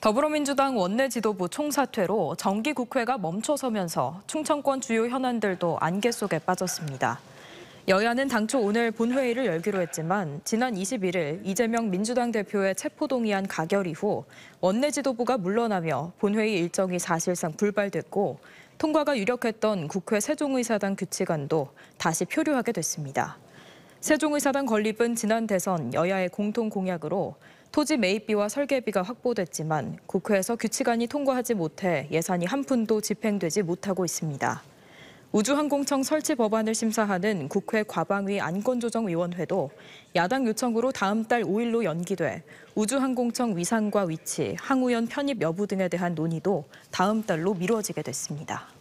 더불어민주당 원내 지도부 총사퇴로 정기 국회가 멈춰서면서 충청권 주요 현안들도 안개 속에 빠졌습니다. 여야는 당초 오늘 본회의를 열기로 했지만 지난 21일 이재명 민주당 대표의 체포동의안 가결 이후 원내 지도부가 물러나며 본회의 일정이 사실상 불발됐고 통과가 유력했던 국회 세종의사당 규칙안도 다시 표류하게 됐습니다. 세종의사당 건립은 지난 대선 여야의 공통 공약으로 토지 매입비와 설계비가 확보됐지만 국회에서 규칙안이 통과하지 못해 예산이 한 푼도 집행되지 못하고 있습니다. 우주항공청 설치 법안을 심사하는 국회 과방위 안건조정위원회도 야당 요청으로 다음 달 5일로 연기돼 우주항공청 위상과 위치, 항우연 편입 여부 등에 대한 논의도 다음 달로 미뤄지게 됐습니다.